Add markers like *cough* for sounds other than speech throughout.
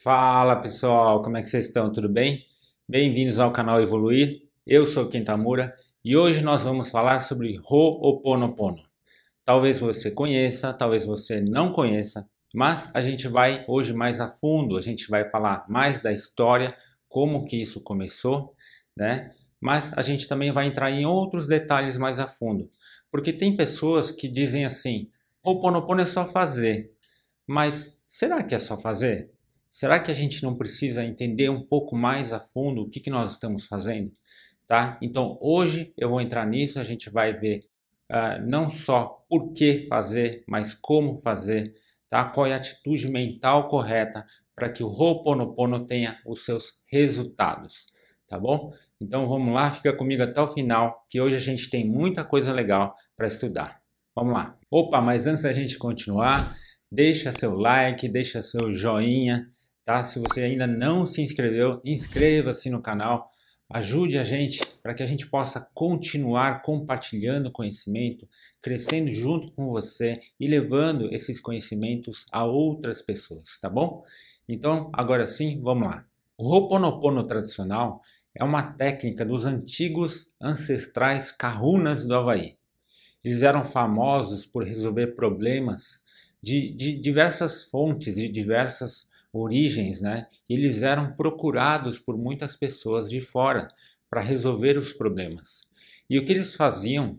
Fala pessoal, como é que vocês estão? Tudo bem? Bem-vindos ao canal Evoluir. Eu sou Quintamura e hoje nós vamos falar sobre Ho'oponopono. Talvez você conheça, talvez você não conheça, mas a gente vai hoje mais a fundo, a gente vai falar mais da história, como que isso começou, né? Mas a gente também vai entrar em outros detalhes mais a fundo, porque tem pessoas que dizem assim: Ho'oponopono é só fazer. Mas será que é só fazer? Será que a gente não precisa entender um pouco mais a fundo o que, que nós estamos fazendo? Tá? Então hoje eu vou entrar nisso, a gente vai ver uh, não só por que fazer, mas como fazer, tá? qual é a atitude mental correta para que o Ho'oponopono tenha os seus resultados, tá bom? Então vamos lá, fica comigo até o final, que hoje a gente tem muita coisa legal para estudar. Vamos lá. Opa, mas antes da gente continuar, deixa seu like, deixa seu joinha, tá? Se você ainda não se inscreveu, inscreva-se no canal, ajude a gente para que a gente possa continuar compartilhando conhecimento, crescendo junto com você e levando esses conhecimentos a outras pessoas, tá bom? Então, agora sim, vamos lá. O Ho'oponopono tradicional é uma técnica dos antigos ancestrais kahunas do Havaí. Eles eram famosos por resolver problemas de, de diversas fontes, de diversas origens, né? Eles eram procurados por muitas pessoas de fora para resolver os problemas. E o que eles faziam?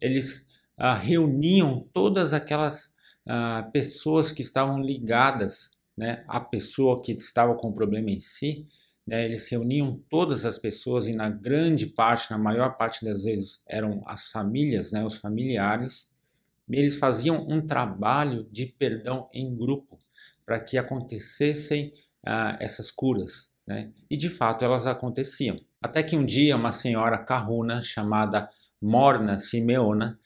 Eles ah, reuniam todas aquelas ah, pessoas que estavam ligadas né, à pessoa que estava com o problema em si. Né? eles reuniam todas as pessoas e na grande parte, na maior parte das vezes, eram as famílias, né, os familiares. Eles faziam um trabalho de perdão em grupo para que acontecessem ah, essas curas. Né? E de fato elas aconteciam. Até que um dia uma senhora carruna chamada Morna Simeona,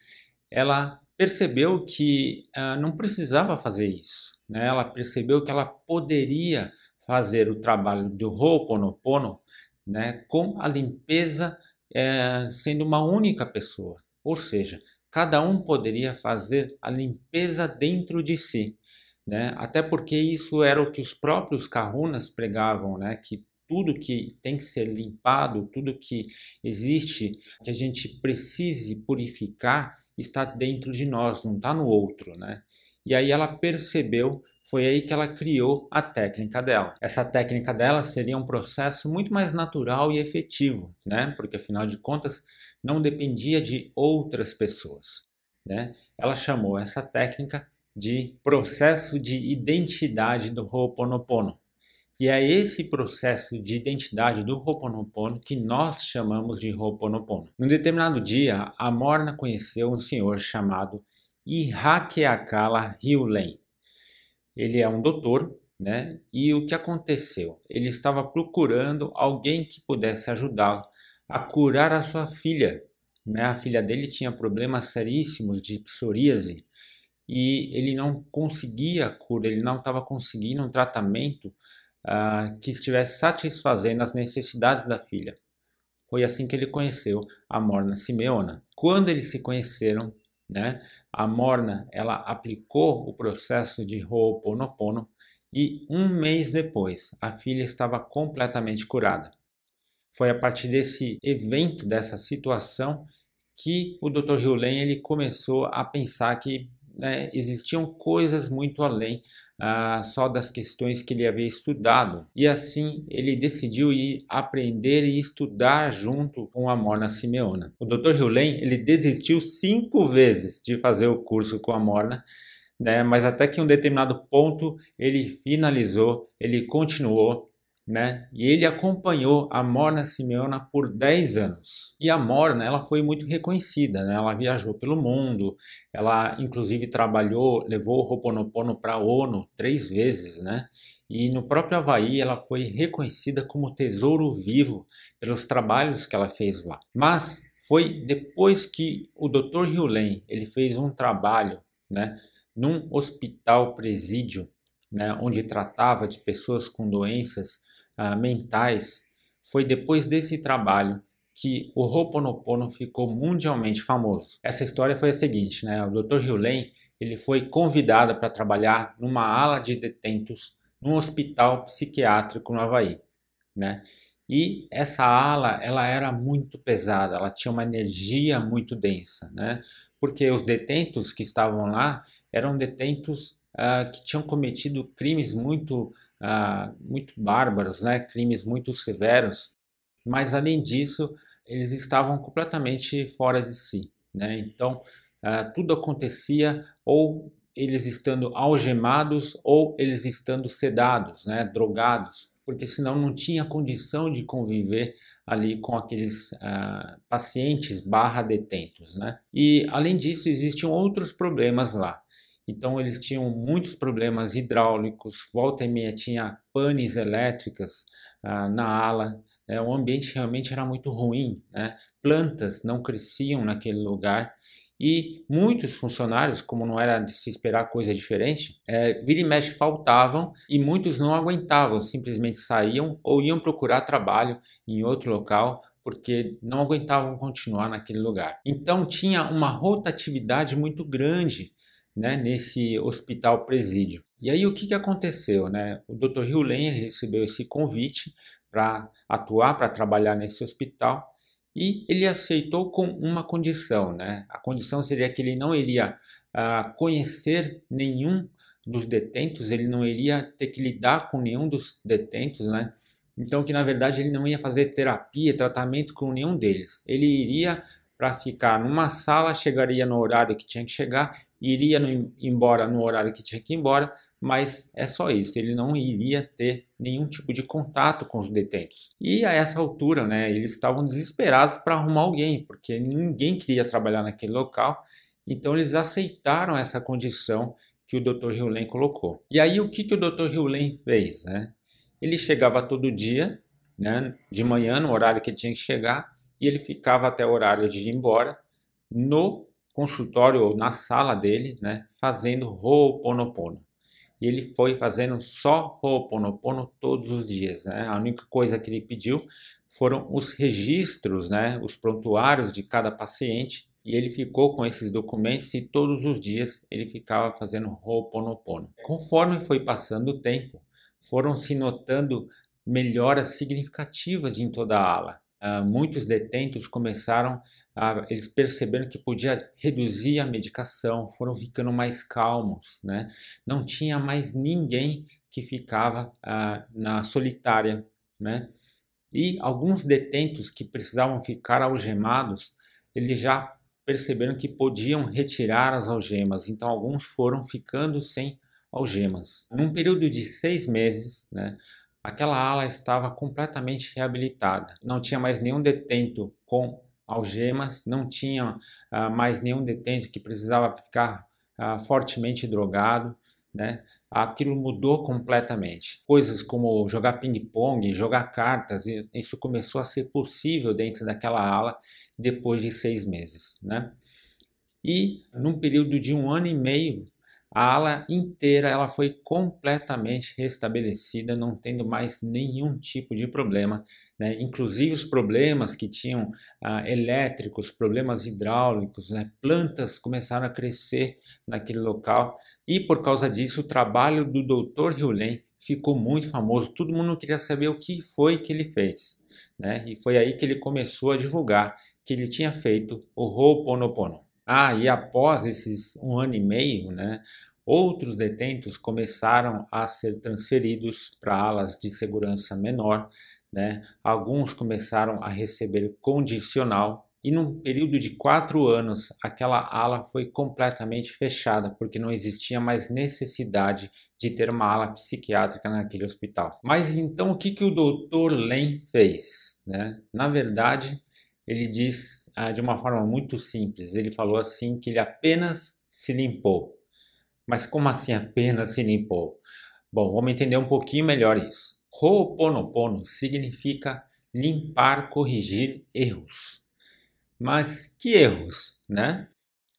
ela percebeu que ah, não precisava fazer isso. Né? Ela percebeu que ela poderia fazer o trabalho do Ho'oponopono né, com a limpeza é, sendo uma única pessoa. Ou seja, cada um poderia fazer a limpeza dentro de si né? Até porque isso era o que os próprios kahunas pregavam, né? Que tudo que tem que ser limpado, tudo que existe, que a gente precise purificar, está dentro de nós, não está no outro, né? E aí ela percebeu, foi aí que ela criou a técnica dela. Essa técnica dela seria um processo muito mais natural e efetivo, né? Porque afinal de contas não dependia de outras pessoas, né? Ela chamou essa técnica de processo de identidade do Ho'oponopono. E é esse processo de identidade do Ho'oponopono que nós chamamos de Ho'oponopono. Num determinado dia, a Morna conheceu um senhor chamado Ihakeakala Ryulen. Ele é um doutor, né? E o que aconteceu? Ele estava procurando alguém que pudesse ajudá-lo a curar a sua filha. Né? A filha dele tinha problemas seríssimos de psoríase e ele não conseguia cura, ele não estava conseguindo um tratamento uh, que estivesse satisfazendo as necessidades da filha. Foi assim que ele conheceu a Morna Simeona. Quando eles se conheceram, né, a Morna ela aplicou o processo de Ho'oponopono e um mês depois a filha estava completamente curada. Foi a partir desse evento, dessa situação, que o Dr. Hewlett ele começou a pensar que né, existiam coisas muito além ah, só das questões que ele havia estudado. E assim ele decidiu ir aprender e estudar junto com a Morna Simeona. O Dr. Hulen ele desistiu cinco vezes de fazer o curso com a Morna, né, mas até que em um determinado ponto ele finalizou, ele continuou né? E ele acompanhou a Morna Simeona por 10 anos. E a Morna, ela foi muito reconhecida, né? Ela viajou pelo mundo, ela inclusive trabalhou, levou o Roponopono para a ONU três vezes, né? E no próprio Havaí ela foi reconhecida como tesouro vivo pelos trabalhos que ela fez lá. Mas foi depois que o Dr. Hewlett, ele fez um trabalho, né? Num hospital presídio, né, onde tratava de pessoas com doenças uh, mentais, foi depois desse trabalho que o Ho'oponopono ficou mundialmente famoso. Essa história foi a seguinte, né? O Dr. Hewlett, ele foi convidado para trabalhar numa ala de detentos num hospital psiquiátrico no Havaí, né? E essa ala, ela era muito pesada, ela tinha uma energia muito densa, né? Porque os detentos que estavam lá eram detentos uh, que tinham cometido crimes muito ah, muito bárbaros, né? crimes muito severos, mas além disso, eles estavam completamente fora de si. Né? Então, ah, tudo acontecia ou eles estando algemados ou eles estando sedados, né? drogados, porque senão não tinha condição de conviver ali com aqueles ah, pacientes barra detentos, né? E além disso existiam outros problemas lá. Então eles tinham muitos problemas hidráulicos, volta e meia tinha panes elétricas ah, na ala, né? o ambiente realmente era muito ruim, né? plantas não cresciam naquele lugar e muitos funcionários, como não era de se esperar coisa diferente, é, vira e mexe faltavam e muitos não aguentavam, simplesmente saíam ou iam procurar trabalho em outro local porque não aguentavam continuar naquele lugar. Então tinha uma rotatividade muito grande né, nesse hospital presídio. E aí o que, que aconteceu? Né? O Dr. Hugh Lane recebeu esse convite para atuar, para trabalhar nesse hospital, e ele aceitou com uma condição. Né? A condição seria que ele não iria uh, conhecer nenhum dos detentos, ele não iria ter que lidar com nenhum dos detentos, né? Então, que na verdade ele não ia fazer terapia, tratamento com nenhum deles. Ele iria para ficar numa sala, chegaria no horário que tinha que chegar iria no, embora no horário que tinha que ir embora, mas é só isso, ele não iria ter nenhum tipo de contato com os detentos. E a essa altura, né, eles estavam desesperados para arrumar alguém, porque ninguém queria trabalhar naquele local, então eles aceitaram essa condição que o Dr. Hewlen colocou. E aí o que, que o Dr. Hewlen fez? Né? Ele chegava todo dia, né, de manhã, no horário que ele tinha que chegar, e ele ficava até o horário de ir embora no consultório ou na sala dele, né, fazendo Ho'oponopono. E ele foi fazendo só Ho'oponopono todos os dias, né? A única coisa que ele pediu foram os registros, né, os prontuários de cada paciente, e ele ficou com esses documentos e todos os dias ele ficava fazendo Ho'oponopono. Conforme foi passando o tempo, foram se notando melhoras significativas em toda a ala. Uh, muitos detentos começaram ah, eles perceberam que podia reduzir a medicação, foram ficando mais calmos, né? Não tinha mais ninguém que ficava ah, na solitária, né? E alguns detentos que precisavam ficar algemados, eles já perceberam que podiam retirar as algemas, então alguns foram ficando sem algemas. Num período de seis meses, né, aquela ala estava completamente reabilitada, não tinha mais nenhum detento com algemas, não tinha ah, mais nenhum detento que precisava ficar ah, fortemente drogado, né? Aquilo mudou completamente. Coisas como jogar ping-pong, jogar cartas, isso começou a ser possível dentro daquela ala depois de seis meses, né? E num período de um ano e meio, a ala inteira ela foi completamente restabelecida, não tendo mais nenhum tipo de problema. Né? Inclusive os problemas que tinham ah, elétricos, problemas hidráulicos, né? plantas começaram a crescer naquele local e por causa disso o trabalho do Dr. Riulen ficou muito famoso. Todo mundo queria saber o que foi que ele fez. Né? E foi aí que ele começou a divulgar que ele tinha feito o Ho'oponopono. Ah, e após esses um ano e meio, né, outros detentos começaram a ser transferidos para alas de segurança menor, né? Alguns começaram a receber condicional e num período de quatro anos aquela ala foi completamente fechada porque não existia mais necessidade de ter uma ala psiquiátrica naquele hospital. Mas então o que, que o doutor Len fez? Né? Na verdade, ele diz ah, de uma forma muito simples. Ele falou assim que ele apenas se limpou. Mas como assim apenas se limpou? Bom, vamos entender um pouquinho melhor isso. Ho'oponopono significa limpar, corrigir erros. Mas que erros, né?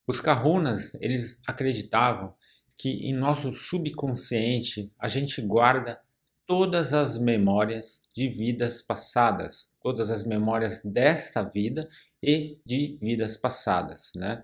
Os kahunas, eles acreditavam que em nosso subconsciente a gente guarda todas as memórias de vidas passadas, todas as memórias desta vida e de vidas passadas, né?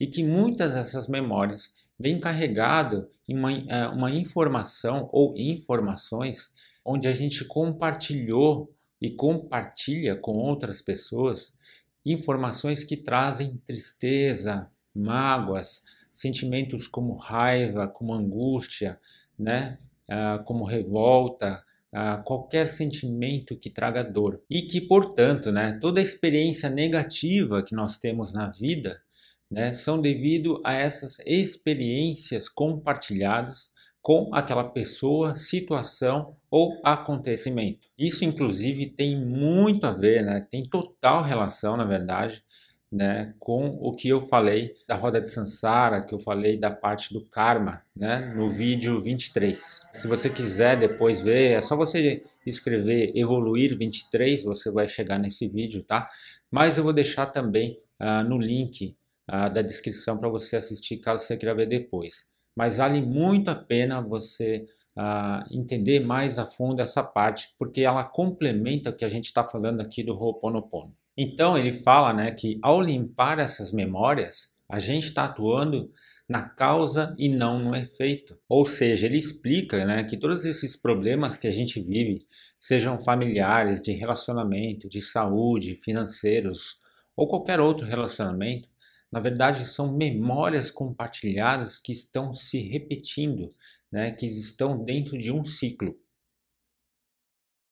E que muitas dessas memórias vêm carregado em uma, eh, uma informação ou informações onde a gente compartilhou e compartilha com outras pessoas informações que trazem tristeza, mágoas, sentimentos como raiva, como angústia, né? Ah, como revolta, ah, qualquer sentimento que traga dor. E que, portanto, né, toda experiência negativa que nós temos na vida né, são devido a essas experiências compartilhadas com aquela pessoa, situação ou acontecimento. Isso, inclusive, tem muito a ver, né? tem total relação, na verdade, né, com o que eu falei da roda de Sansara, que eu falei da parte do karma, né, no vídeo 23. Se você quiser depois ver, é só você escrever evoluir 23, você vai chegar nesse vídeo, tá? Mas eu vou deixar também uh, no link uh, da descrição para você assistir caso você queira ver depois. Mas vale muito a pena você uh, entender mais a fundo essa parte, porque ela complementa o que a gente está falando aqui do Ho'oponopono. Então ele fala né, que ao limpar essas memórias, a gente está atuando na causa e não no efeito. Ou seja, ele explica né, que todos esses problemas que a gente vive, sejam familiares, de relacionamento, de saúde, financeiros ou qualquer outro relacionamento, na verdade são memórias compartilhadas que estão se repetindo né, que estão dentro de um ciclo.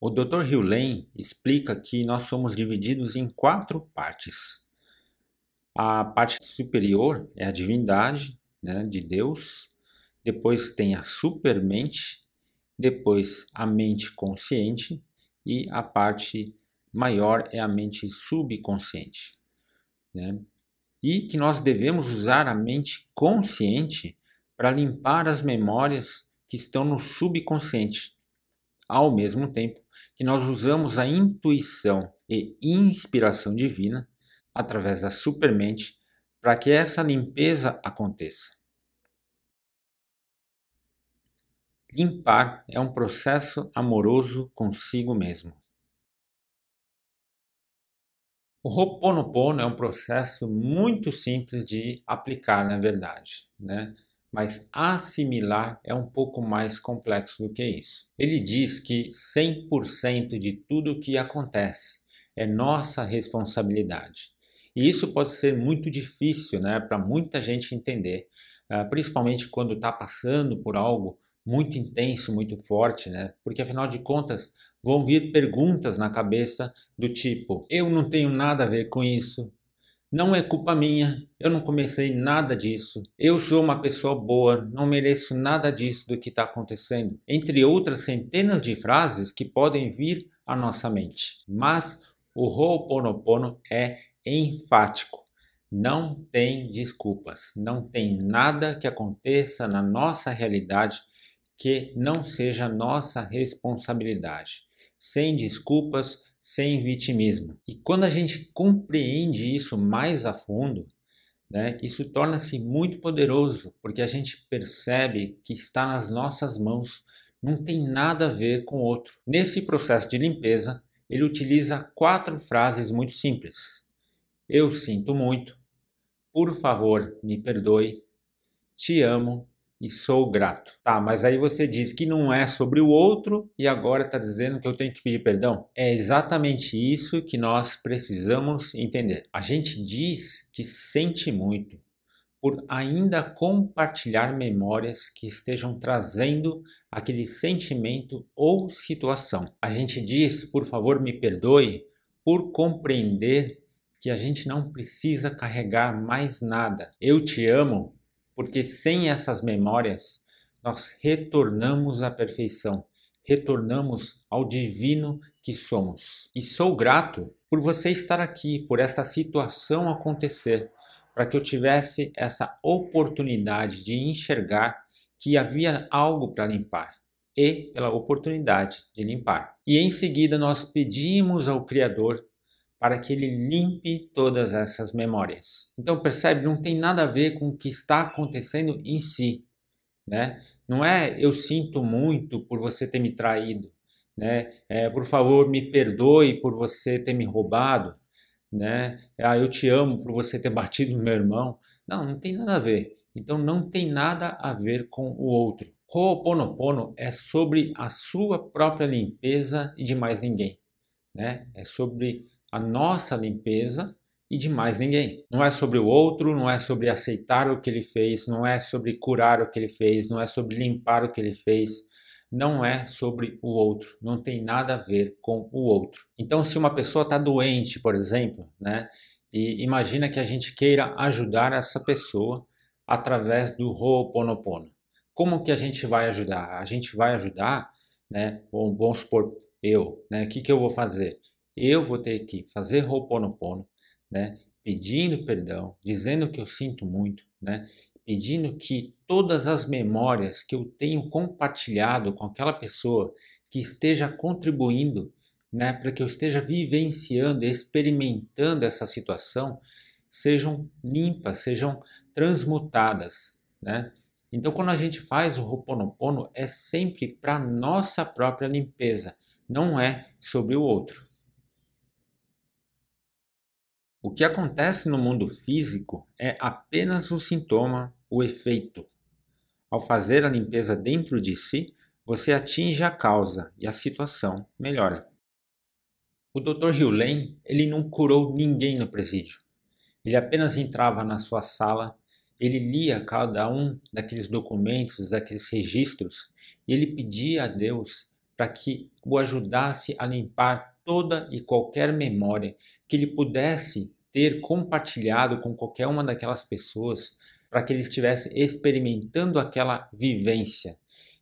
O Dr. Hillen explica que nós somos divididos em quatro partes. A parte superior é a divindade né, de Deus, depois tem a supermente, depois a mente consciente e a parte maior é a mente subconsciente. Né? E que nós devemos usar a mente consciente para limpar as memórias que estão no subconsciente, ao mesmo tempo que nós usamos a intuição e inspiração divina através da supermente para que essa limpeza aconteça. Limpar é um processo amoroso consigo mesmo. O Ho'oponopono é um processo muito simples de aplicar, na verdade. Né? mas assimilar é um pouco mais complexo do que isso. Ele diz que 100% de tudo o que acontece é nossa responsabilidade. E isso pode ser muito difícil né, para muita gente entender, ah, principalmente quando está passando por algo muito intenso, muito forte, né? Porque afinal de contas vão vir perguntas na cabeça do tipo: eu não tenho nada a ver com isso, não é culpa minha, eu não comecei nada disso. Eu sou uma pessoa boa, não mereço nada disso do que está acontecendo. Entre outras centenas de frases que podem vir à nossa mente. Mas o Ho'oponopono é enfático. Não tem desculpas, não tem nada que aconteça na nossa realidade que não seja nossa responsabilidade. Sem desculpas, sem vitimismo. E quando a gente compreende isso mais a fundo, né, isso torna-se muito poderoso, porque a gente percebe que está nas nossas mãos, não tem nada a ver com o outro. Nesse processo de limpeza, ele utiliza quatro frases muito simples: Eu sinto muito, por favor, me perdoe, te amo e sou grato. Tá, mas aí você diz que não é sobre o outro e agora está dizendo que eu tenho que pedir perdão? É exatamente isso que nós precisamos entender. A gente diz que sente muito por ainda compartilhar memórias que estejam trazendo aquele sentimento ou situação. A gente diz, por favor, me perdoe por compreender que a gente não precisa carregar mais nada. Eu te amo porque sem essas memórias nós retornamos à perfeição, retornamos ao divino que somos. E sou grato por você estar aqui, por essa situação acontecer, para que eu tivesse essa oportunidade de enxergar que havia algo para limpar e pela oportunidade de limpar. E em seguida nós pedimos ao Criador para que ele limpe todas essas memórias. Então percebe, não tem nada a ver com o que está acontecendo em si, né? Não é eu sinto muito por você ter me traído, né? É, por favor me perdoe por você ter me roubado, né? É, ah, eu te amo por você ter *laughs* batido no meu irmão. Não, não tem nada a ver. Então não tem nada a ver com o outro. Ho'oponopono é sobre a sua própria limpeza e de mais ninguém, né? É sobre a nossa limpeza e de mais ninguém. Não é sobre o outro, não é sobre aceitar o que ele fez, não é sobre curar o que ele fez, não é sobre limpar o que ele fez, não é sobre o outro, não tem nada a ver com o outro. Então, se uma pessoa está doente, por exemplo, né, e imagina que a gente queira ajudar essa pessoa através do Ho'oponopono. Como que a gente vai ajudar? A gente vai ajudar, né? Bom, vamos supor eu, né? O que, que eu vou fazer? eu vou ter que fazer Ho'oponopono, né? Pedindo perdão, dizendo que eu sinto muito, né? Pedindo que todas as memórias que eu tenho compartilhado com aquela pessoa que esteja contribuindo, né, para que eu esteja vivenciando, experimentando essa situação, sejam limpas, sejam transmutadas, né? Então, quando a gente faz o Ho'oponopono, é sempre para nossa própria limpeza, não é sobre o outro. O que acontece no mundo físico é apenas o sintoma, o efeito. Ao fazer a limpeza dentro de si, você atinge a causa e a situação melhora. O Dr. Hewlane, ele não curou ninguém no presídio. Ele apenas entrava na sua sala, ele lia cada um daqueles documentos, daqueles registros, e ele pedia a Deus para que o ajudasse a limpar toda e qualquer memória, que ele pudesse ter compartilhado com qualquer uma daquelas pessoas para que ele estivesse experimentando aquela vivência.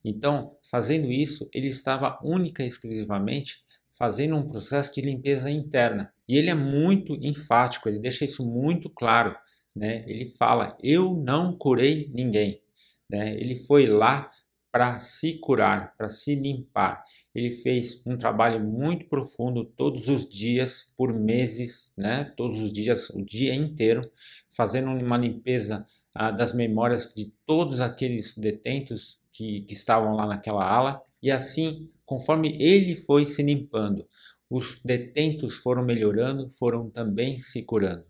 Então, fazendo isso, ele estava única e exclusivamente fazendo um processo de limpeza interna. E ele é muito enfático, ele deixa isso muito claro. Né? Ele fala: Eu não curei ninguém. Né? Ele foi lá para se curar, para se limpar. Ele fez um trabalho muito profundo todos os dias, por meses, né? Todos os dias, o dia inteiro, fazendo uma limpeza ah, das memórias de todos aqueles detentos que, que estavam lá naquela ala. E assim, conforme ele foi se limpando, os detentos foram melhorando, foram também se curando.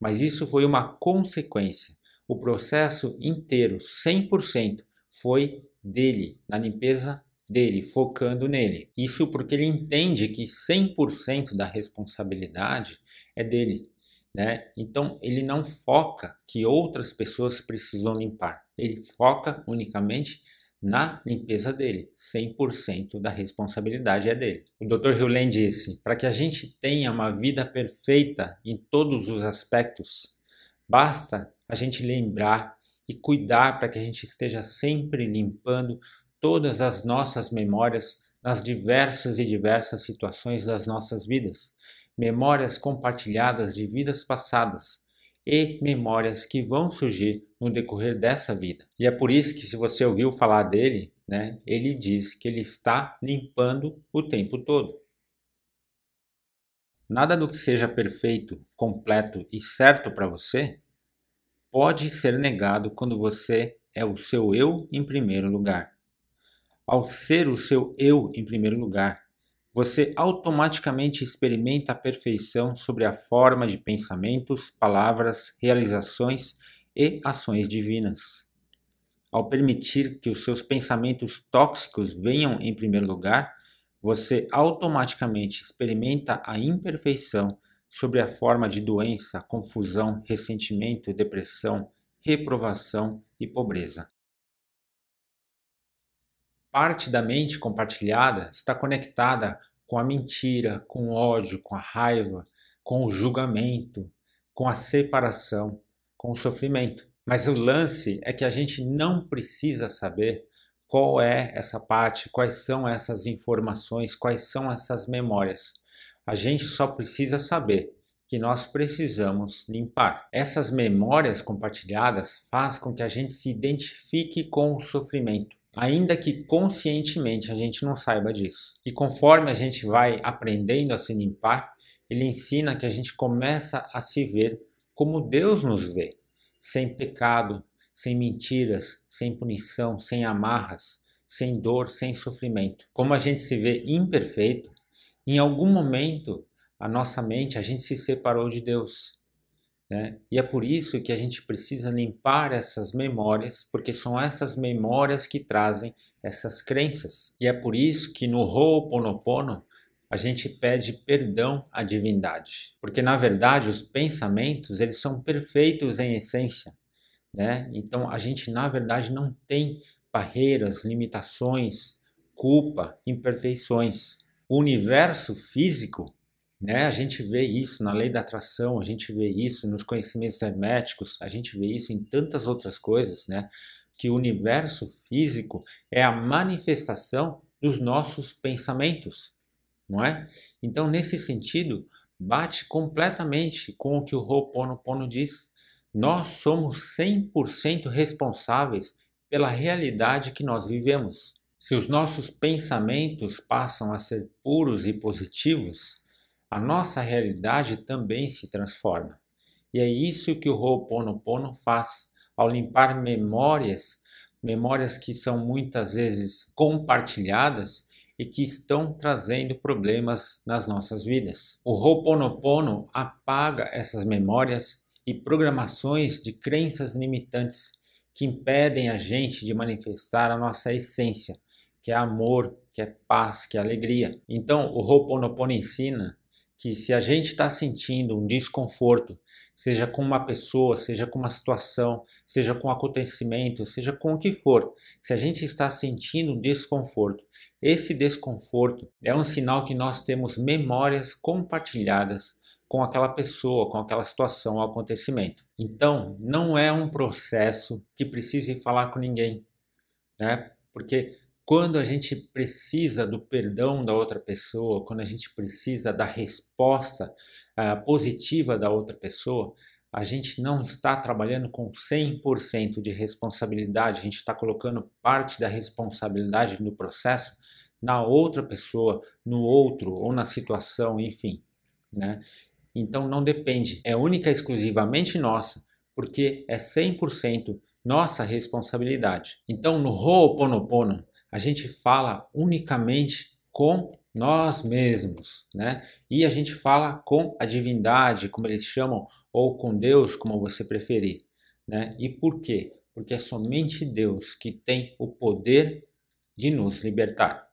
Mas isso foi uma consequência. O processo inteiro, 100%, foi dele, na limpeza dele, focando nele. Isso porque ele entende que 100% da responsabilidade é dele. Né? Então ele não foca que outras pessoas precisam limpar, ele foca unicamente na limpeza dele. 100% da responsabilidade é dele. O Dr. Hewlin disse: para que a gente tenha uma vida perfeita em todos os aspectos, basta a gente lembrar e cuidar para que a gente esteja sempre limpando todas as nossas memórias nas diversas e diversas situações das nossas vidas, memórias compartilhadas de vidas passadas e memórias que vão surgir no decorrer dessa vida. E é por isso que se você ouviu falar dele, né, ele diz que ele está limpando o tempo todo. Nada do que seja perfeito, completo e certo para você pode ser negado quando você é o seu eu em primeiro lugar. Ao ser o seu eu em primeiro lugar, você automaticamente experimenta a perfeição sobre a forma de pensamentos, palavras, realizações e ações divinas. Ao permitir que os seus pensamentos tóxicos venham em primeiro lugar, você automaticamente experimenta a imperfeição sobre a forma de doença, confusão, ressentimento, depressão, reprovação e pobreza. Parte da mente compartilhada está conectada com a mentira, com o ódio, com a raiva, com o julgamento, com a separação, com o sofrimento. Mas o lance é que a gente não precisa saber qual é essa parte, quais são essas informações, quais são essas memórias. A gente só precisa saber que nós precisamos limpar. Essas memórias compartilhadas faz com que a gente se identifique com o sofrimento, ainda que conscientemente a gente não saiba disso. E conforme a gente vai aprendendo a se limpar, ele ensina que a gente começa a se ver como Deus nos vê, sem pecado, sem mentiras, sem punição, sem amarras, sem dor, sem sofrimento. Como a gente se vê imperfeito, em algum momento, a nossa mente, a gente se separou de Deus. Né? E é por isso que a gente precisa limpar essas memórias, porque são essas memórias que trazem essas crenças. E é por isso que no Ho'oponopono a gente pede perdão à divindade, porque na verdade os pensamentos eles são perfeitos em essência, né? Então a gente na verdade não tem barreiras, limitações, culpa, imperfeições o universo físico, né? A gente vê isso na lei da atração, a gente vê isso nos conhecimentos herméticos, a gente vê isso em tantas outras coisas, né? Que o universo físico é a manifestação dos nossos pensamentos, não é? Então, nesse sentido, bate completamente com o que o Ho'oponopono diz. Nós somos 100% responsáveis pela realidade que nós vivemos. Se os nossos pensamentos passam a ser puros e positivos, a nossa realidade também se transforma. E é isso que o Ho'oponopono faz ao limpar memórias, memórias que são muitas vezes compartilhadas e que estão trazendo problemas nas nossas vidas. O Ho'oponopono apaga essas memórias e programações de crenças limitantes que impedem a gente de manifestar a nossa essência, que é amor, que é paz, que é alegria. Então, o Ho'oponopono ensina que se a gente está sentindo um desconforto, seja com uma pessoa, seja com uma situação, seja com um acontecimento, seja com o que for, se a gente está sentindo desconforto, esse desconforto é um sinal que nós temos memórias compartilhadas com aquela pessoa, com aquela situação ou acontecimento. Então, não é um processo que precise falar com ninguém, né? Porque quando a gente precisa do perdão da outra pessoa, quando a gente precisa da resposta uh, positiva da outra pessoa, a gente não está trabalhando com 100% de responsabilidade, a gente está colocando parte da responsabilidade no processo na outra pessoa, no outro ou na situação, enfim. Né? Então não depende, é única e exclusivamente nossa, porque é 100% nossa responsabilidade. Então no Ho'oponopono, a gente fala unicamente com nós mesmos, né? E a gente fala com a divindade, como eles chamam, ou com Deus, como você preferir, né? E por quê? Porque é somente Deus que tem o poder de nos libertar.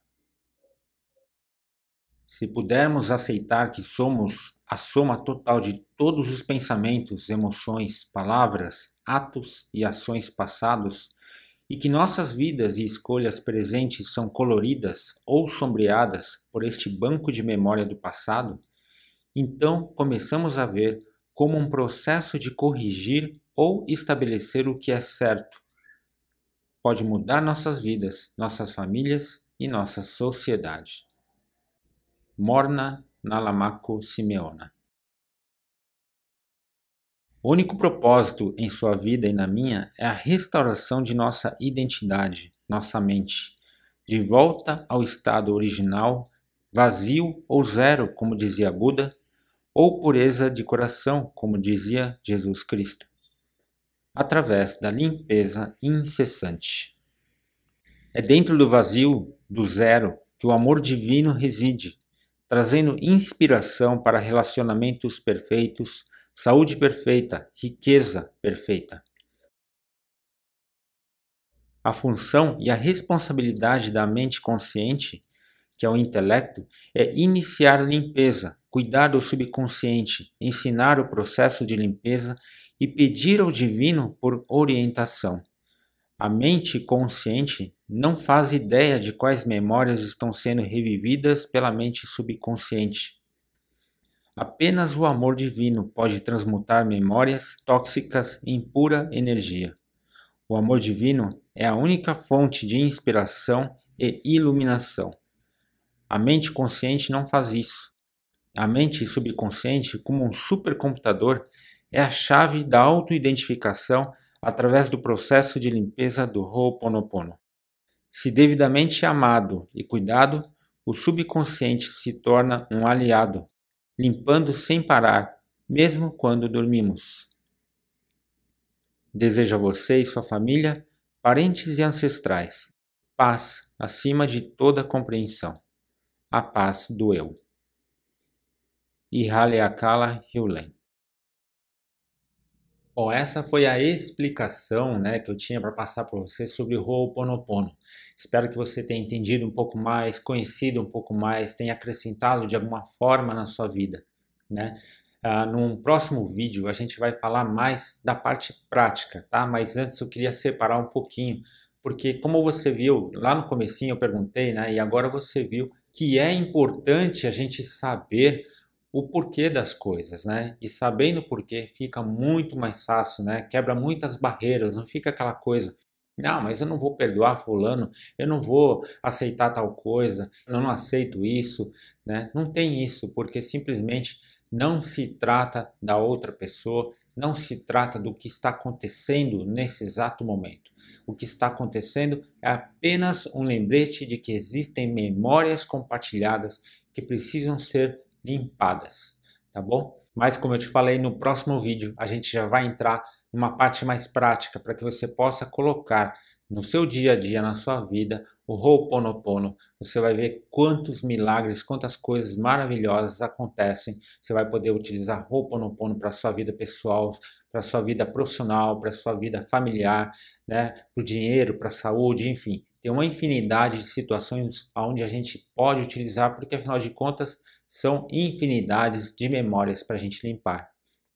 Se pudermos aceitar que somos a soma total de todos os pensamentos, emoções, palavras, atos e ações passados, e que nossas vidas e escolhas presentes são coloridas ou sombreadas por este banco de memória do passado, então começamos a ver como um processo de corrigir ou estabelecer o que é certo. Pode mudar nossas vidas, nossas famílias e nossa sociedade. Morna Nalamaco Simeona o único propósito em sua vida e na minha é a restauração de nossa identidade, nossa mente, de volta ao estado original, vazio ou zero, como dizia Buda, ou pureza de coração, como dizia Jesus Cristo, através da limpeza incessante. É dentro do vazio, do zero, que o amor divino reside, trazendo inspiração para relacionamentos perfeitos saúde perfeita, riqueza perfeita. A função e a responsabilidade da mente consciente, que é o intelecto, é iniciar a limpeza, cuidar do subconsciente, ensinar o processo de limpeza e pedir ao divino por orientação. A mente consciente não faz ideia de quais memórias estão sendo revividas pela mente subconsciente. Apenas o amor divino pode transmutar memórias tóxicas em pura energia. O amor divino é a única fonte de inspiração e iluminação. A mente consciente não faz isso. A mente subconsciente, como um supercomputador, é a chave da autoidentificação através do processo de limpeza do Ho'oponopono. Se devidamente amado e cuidado, o subconsciente se torna um aliado, limpando sem parar, mesmo quando dormimos. Desejo a você e sua família, parentes e ancestrais, paz acima de toda compreensão, a paz do eu. Irraleakala, Hyulen Bom, essa foi a explicação né, que eu tinha para passar para você sobre o Ho'oponopono. Espero que você tenha entendido um pouco mais, conhecido um pouco mais, tenha acrescentado de alguma forma na sua vida. Né? Ah, num próximo vídeo a gente vai falar mais da parte prática, tá? Mas antes eu queria separar um pouquinho, porque como você viu lá no comecinho eu perguntei, né? E agora você viu que é importante a gente saber o porquê das coisas, né? E sabendo o porquê fica muito mais fácil, né? Quebra muitas barreiras, não fica aquela coisa, não, ah, mas eu não vou perdoar fulano, eu não vou aceitar tal coisa, eu não aceito isso, né? Não tem isso, porque simplesmente não se trata da outra pessoa, não se trata do que está acontecendo nesse exato momento. O que está acontecendo é apenas um lembrete de que existem memórias compartilhadas que precisam ser limpadas, tá bom? Mas como eu te falei, no próximo vídeo a gente já vai entrar numa parte mais prática para que você possa colocar no seu dia a dia, na sua vida, o Ho'oponopono. Você vai ver quantos milagres, quantas coisas maravilhosas acontecem. Você vai poder utilizar Ho'oponopono para sua vida pessoal, para sua vida profissional, para sua vida familiar, né, para o dinheiro, para a saúde, enfim. Tem uma infinidade de situações onde a gente pode utilizar, porque afinal de contas, são infinidades de memórias para a gente limpar,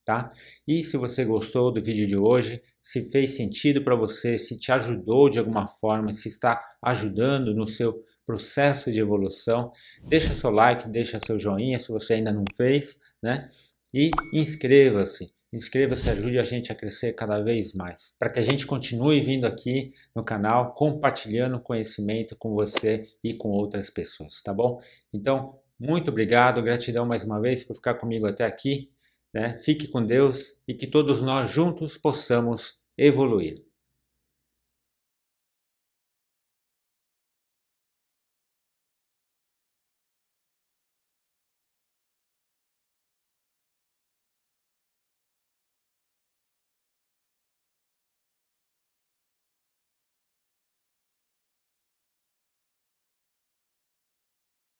tá? E se você gostou do vídeo de hoje, se fez sentido para você, se te ajudou de alguma forma, se está ajudando no seu processo de evolução, deixa seu like, deixa seu joinha se você ainda não fez, né? E inscreva-se inscreva-se, ajude a gente a crescer cada vez mais, para que a gente continue vindo aqui no canal compartilhando conhecimento com você e com outras pessoas, tá bom? Então, muito obrigado, gratidão mais uma vez por ficar comigo até aqui. Né? Fique com Deus e que todos nós juntos possamos evoluir.